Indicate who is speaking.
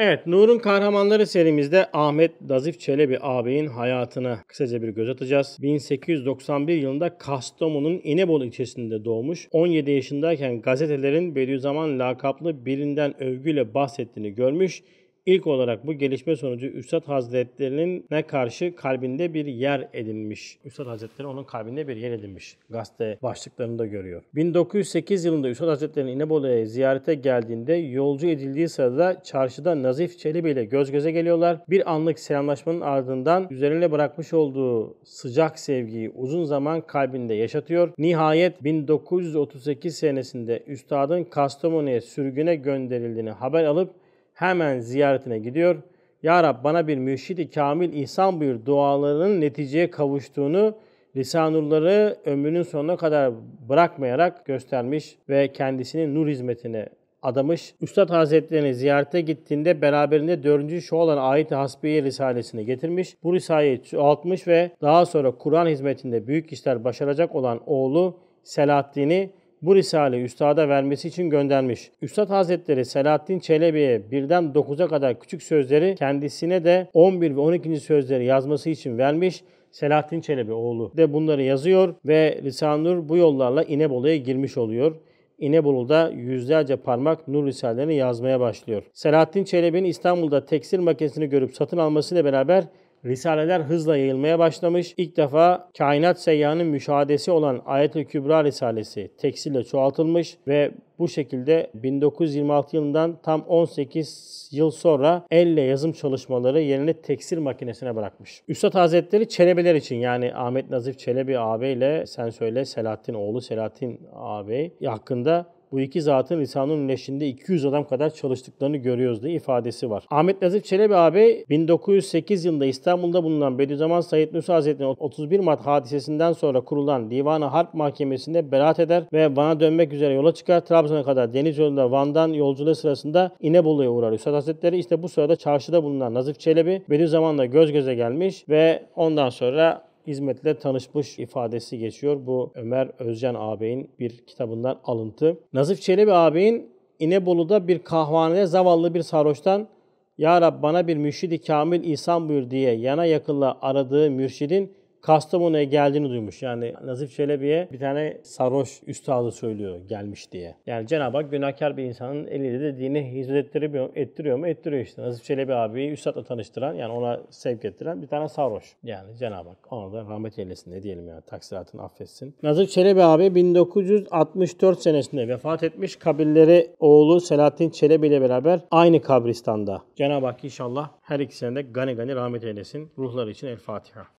Speaker 1: Evet, Nur'un Kahramanları serimizde Ahmet Nazif Çelebi ağabeyin hayatına kısaca bir göz atacağız. 1891 yılında Kastamonu'nun İnebolu ilçesinde doğmuş. 17 yaşındayken gazetelerin Bediüzzaman lakaplı birinden övgüyle bahsettiğini görmüş. İlk olarak bu gelişme sonucu Üstad Hazretleri'ne karşı kalbinde bir yer edinmiş. Üstad Hazretleri onun kalbinde bir yer edinmiş. Gazete başlıklarında görüyor. 1908 yılında Üstad Hazretleri'nin İnebolu'ya ziyarete geldiğinde yolcu edildiği sırada çarşıda Nazif Çelebi ile göz göze geliyorlar. Bir anlık selamlaşmanın ardından üzerine bırakmış olduğu sıcak sevgiyi uzun zaman kalbinde yaşatıyor. Nihayet 1938 senesinde Üstad'ın Kastamonu'ya sürgüne gönderildiğini haber alıp hemen ziyaretine gidiyor. Ya Rab bana bir mürşidi kamil ihsan buyur dualarının neticeye kavuştuğunu lisanurları ömrünün sonuna kadar bırakmayarak göstermiş ve kendisini nur hizmetine adamış. Üstad Hazretlerini ziyarete gittiğinde beraberinde 4. Şoğlan Ayet-i Hasbiye Risalesini getirmiş. Bu risaleyi çoğaltmış ve daha sonra Kur'an hizmetinde büyük işler başaracak olan oğlu Selahaddin'i bu Risale'yi Üstad'a vermesi için göndermiş. Üstad Hazretleri Selahattin Çelebi'ye birden 9'a kadar küçük sözleri kendisine de 11 ve 12. sözleri yazması için vermiş. Selahattin Çelebi oğlu de bunları yazıyor ve Risanur bu yollarla İnebolu'ya girmiş oluyor. İnebolu'da yüzlerce parmak nur risalelerini yazmaya başlıyor. Selahattin Çelebi'nin İstanbul'da tekstil makinesini görüp satın almasıyla beraber Risaleler hızla yayılmaya başlamış. İlk defa kainat seyyahının müşahadesi olan Ayet-i Kübra Risalesi teksille çoğaltılmış ve bu şekilde 1926 yılından tam 18 yıl sonra elle yazım çalışmaları yerine tekstil makinesine bırakmış. Üstad Hazretleri Çelebiler için yani Ahmet Nazif Çelebi ağabeyle sen söyle Selahattin oğlu Selahattin ağabey hakkında bu iki zatın lisanın neşinde 200 adam kadar çalıştıklarını görüyoruz diye ifadesi var. Ahmet Nazif Çelebi abi 1908 yılında İstanbul'da bulunan Bediüzzaman Said Nursi Hazretleri'nin 31 Mart hadisesinden sonra kurulan Divanı Harp Mahkemesi'nde beraat eder ve Van'a dönmek üzere yola çıkar. Trabzon'a kadar deniz yolunda Van'dan yolculuğu sırasında İnebolu'ya uğrar. Üstad Hazretleri işte bu sırada çarşıda bulunan Nazif Çelebi Bediüzzaman'la göz göze gelmiş ve ondan sonra hizmetle tanışmış ifadesi geçiyor. Bu Ömer Özcan ağabeyin bir kitabından alıntı. Nazif Çelebi ağabeyin İnebolu'da bir kahvanede zavallı bir sarhoştan Ya Rab bana bir mürşidi kamil ihsan buyur diye yana yakınla aradığı mürşidin Kastamonu'ya geldiğini duymuş. Yani Nazif Çelebi'ye bir tane sarhoş üstadı söylüyor gelmiş diye. Yani Cenab-ı Hak günahkar bir insanın eliyle de dini hizmet ettiriyor, ettiriyor mu? Ettiriyor işte. Nazif Çelebi abiyi üstadla tanıştıran yani ona sevk ettiren bir tane sarhoş. Yani Cenab-ı Hak ona da rahmet eylesin ne diyelim yani taksiratını affetsin. Nazif Çelebi abi 1964 senesinde vefat etmiş. Kabirleri oğlu Selahattin Çelebi ile beraber aynı kabristanda. Cenab-ı Hak inşallah her ikisine de gani gani rahmet eylesin. Ruhları için El Fatiha.